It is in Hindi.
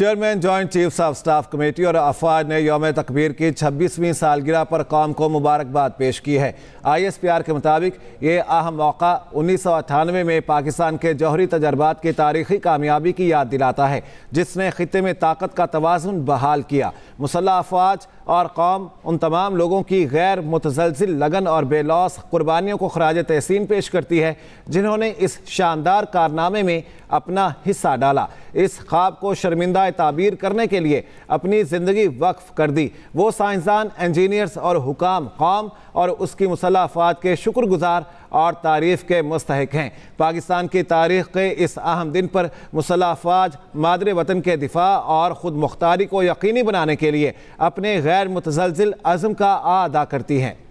chairman joint chiefs of staff committee और अफवाज ने योम तकबीर की छब्बीसवीं सालगिरह पर कौम को मुबारकबाद पेश की है आई एस पी आर के मुताबिक ये अहम मौका उन्नीस सौ अठानवे में पाकिस्तान के जौहरी तजर्बात की तारीखी कामयाबी की याद दिलाता है जिसने खत्े में ताकत का तोज़ुन बहाल किया मसल्ह अफवाज और कौम उन तमाम लोगों की गैर मुतजलजिल लगन और बेलौस कुर्बानियों को खराज तहसीन पेश करती है जिन्होंने इस शानदार कारनामे में अपना हिस्सा डाला इस ख्वाब को शर्मिंदा तबीर करने के लिए अपनी ज़िंदगी वक्फ कर दी वो साइंसदान इंजीनियर्स और हुकाम कौम और उसकी मसल्ह अफवाज के शुक्रगुजार और तारीफ़ के मुस्तक हैं पाकिस्तान की तारीख के इस अहम दिन पर मसल्ह अफवाज मादर वतन के दिफा और ख़ुद मुख्तारी को यकीनी बनाने के लिए अपने गैर मुतजलजिल अज़म का अदा करती हैं